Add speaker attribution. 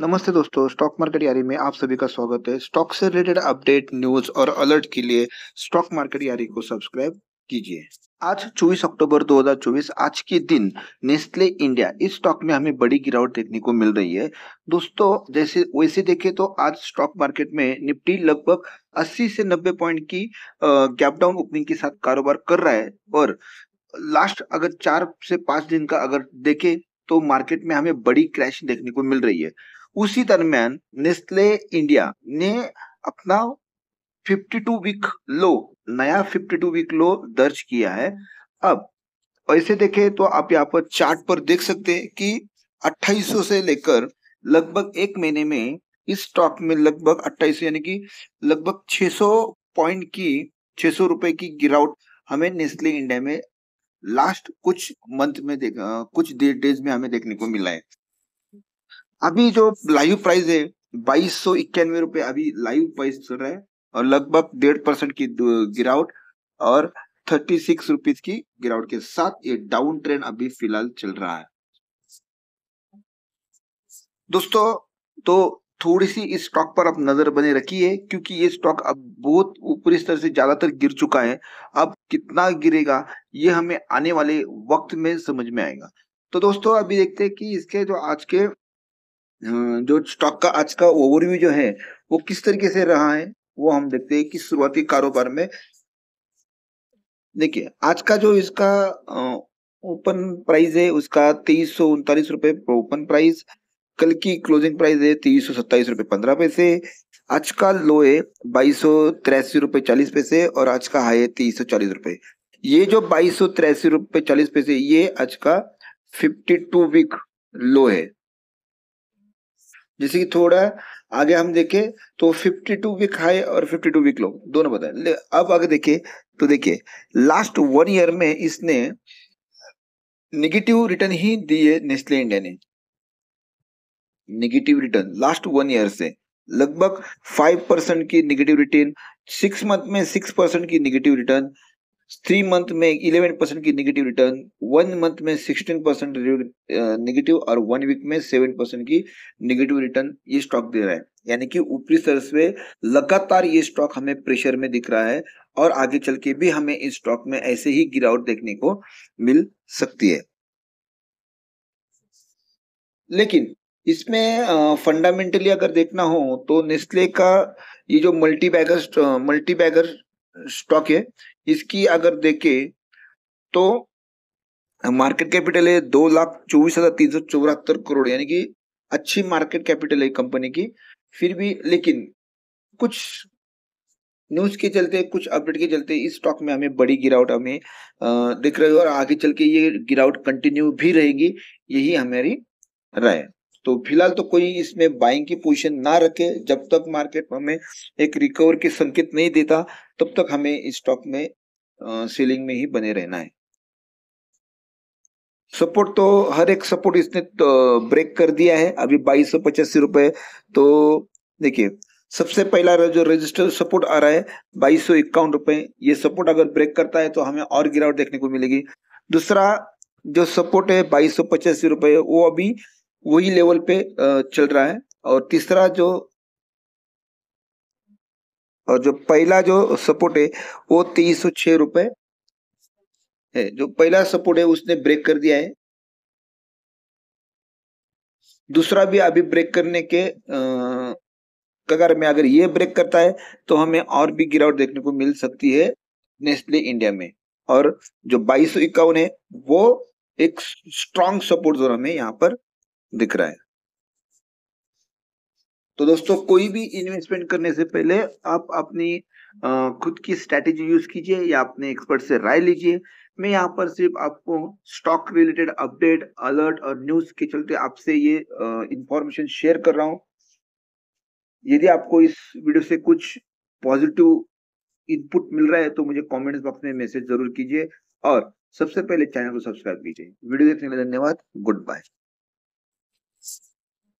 Speaker 1: नमस्ते दोस्तों stock market यारी में आप सभी का स्वागत है स्टॉक से रिलेटेड अपडेट न्यूज और अलर्ट के लिए स्टॉक मार्केट यारी को सब्सक्राइब कीजिए आज 24 अक्टूबर 2024 आज के दिन नेस्ले इंडिया इस स्टॉक में हमें बड़ी गिरावट देखने को मिल रही है दोस्तों जैसे वैसे देखे तो आज स्टॉक मार्केट में निफ्टी लगभग 80 से 90 पॉइंट की गैप डाउन ओपनिंग के साथ कारोबार कर रहा है और लास्ट अगर चार से पांच दिन का अगर देखे तो मार्केट में हमें बड़ी क्रैश देखने को मिल रही है उसी दरमियान नेस्ले इंडिया ने अपना 52 वीक लो नया 52 वीक लो दर्ज किया है अब ऐसे देखें तो आप यहाँ पर चार्ट पर देख सकते हैं कि 2800 से लेकर लगभग एक महीने में इस स्टॉक में लगभग 28 यानी कि लगभग 600 पॉइंट की 600 रुपए की गिरावट हमें नेस्ले इंडिया में लास्ट कुछ मंथ में देख कुछ डेज में हमें देखने को मिला है अभी जो लाइव प्राइस है बाईस सौ इक्यानवे रुपए अभी लाइव प्राइस चल रहा है और लगभग डेढ़ परसेंट की गिरावट और थर्टी सिक्स रुपीज की गिरावट के साथ ये डाउन ट्रेंड अभी फिलहाल चल रहा है दोस्तों तो थोड़ी सी इस स्टॉक पर आप नजर बने रखिए क्योंकि ये स्टॉक अब बहुत ऊपरी स्तर से ज्यादातर गिर चुका है अब कितना गिरेगा ये हमें आने वाले वक्त में समझ में आएगा तो दोस्तों अभी देखते हैं कि इसके जो आज के हाँ, जो स्टॉक का आज का ओवरव्यू जो है वो किस तरीके से रहा है वो हम देखते हैं कि शुरुआती कारोबार में देखिए आज का जो इसका ओपन प्राइस है उसका तेईस सौ उनतालीस रुपए ओपन प्राइस कल की क्लोजिंग प्राइस है तेईस सौ सत्ताईस रुपए पंद्रह पैसे आज का लो है बाईस सौ तिरासी रुपए चालीस पैसे और आज का हाई है तेईस सौ चालीस रुपए ये जो बाईस सौ तिरासी रुपए चालीस पैसे ये आज का फिफ्टी टू वीक लो है जैसे कि थोड़ा आगे हम देखें तो 52 वीक हाई और 52 वीक लो दोनों बताए अब अगर देखें तो देखिए लास्ट वन ईयर में इसने नेगेटिव रिटर्न ही दिए नेस्ले इंडिया ने negative return last one year से लगभग फाइव परसेंट की निगेटिव रिटर्न सिक्स मंथ में सिक्स परसेंट की निगेटिव रिटर्न थ्री मंथ में इलेवन परसेंट की नेगेटिव रिटर्न वन मंथ में सिक्सटीन परसेंट नेगेटिव और वन वीक में सेवन परसेंट की नेगेटिव रिटर्न ये स्टॉक दे रहा है यानी कि ऊपरी स्तर से लगातार ये स्टॉक हमें प्रेशर में दिख रहा है और आगे चल के भी हमें इस स्टॉक में ऐसे ही गिरावट देखने को मिल सकती है लेकिन इसमें फंडामेंटली uh, अगर देखना हो तो नेस्ले का ये जो multi bagger multi bagger stock है इसकी अगर देखे तो मार्केट कैपिटल है दो लाख चौबीस हजार तीन सौ चौरातर करोड़ यानी कि अच्छी मार्केट कैपिटल है कंपनी की फिर भी लेकिन कुछ न्यूज के चलते कुछ अपडेट के चलते इस स्टॉक में हमें बड़ी गिरावट हमें दिख रही है और आगे चल के ये गिरावट कंटिन्यू भी रहेगी यही हमारी राय तो फिलहाल तो कोई इसमें बाइंग की पोजीशन ना रखे जब तक मार्केट हमें एक रिकवर के संकेत नहीं देता तब तक हमें स्टॉक में सेलिंग में ही बने रहना है सपोर्ट तो हर एक सपोर्ट इसने तो ब्रेक कर दिया है अभी बाईस सौ पचासी रुपए तो देखिए सबसे पहला जो रजिस्टर सपोर्ट आ रहा है बाईस सौ इक्यावन रुपए ये सपोर्ट अगर ब्रेक करता है तो हमें और गिरावट देखने को मिलेगी दूसरा जो सपोर्ट है बाईस सौ पचासी रुपए वो अभी वही लेवल पे चल रहा है और तीसरा जो और जो पहला जो सपोर्ट है वो तेईस सौ छह रुपए है जो पहला सपोर्ट है उसने ब्रेक कर दिया है दूसरा भी अभी ब्रेक करने के कगार में अगर ये ब्रेक करता है तो हमें और भी गिरावट देखने को मिल सकती है नेस्ले इंडिया में और जो बाईस इक्यावन है वो एक स्ट्रांग सपोर्ट जोन हमें यहाँ पर दिख रहा है तो दोस्तों कोई भी इन्वेस्टमेंट करने से पहले आप अपनी खुद की स्ट्रैटेजी यूज कीजिए या अपने एक्सपर्ट से राय लीजिए मैं यहाँ पर सिर्फ आपको स्टॉक रिलेटेड अपडेट अलर्ट और न्यूज के चलते आपसे ये इंफॉर्मेशन शेयर कर रहा हूँ यदि आपको इस वीडियो से कुछ पॉजिटिव इनपुट मिल रहा है तो मुझे कॉमेंट बॉक्स में मैसेज जरूर कीजिए और सबसे पहले चैनल को सब्सक्राइब कीजिए वीडियो देखने के लिए धन्यवाद गुड बाय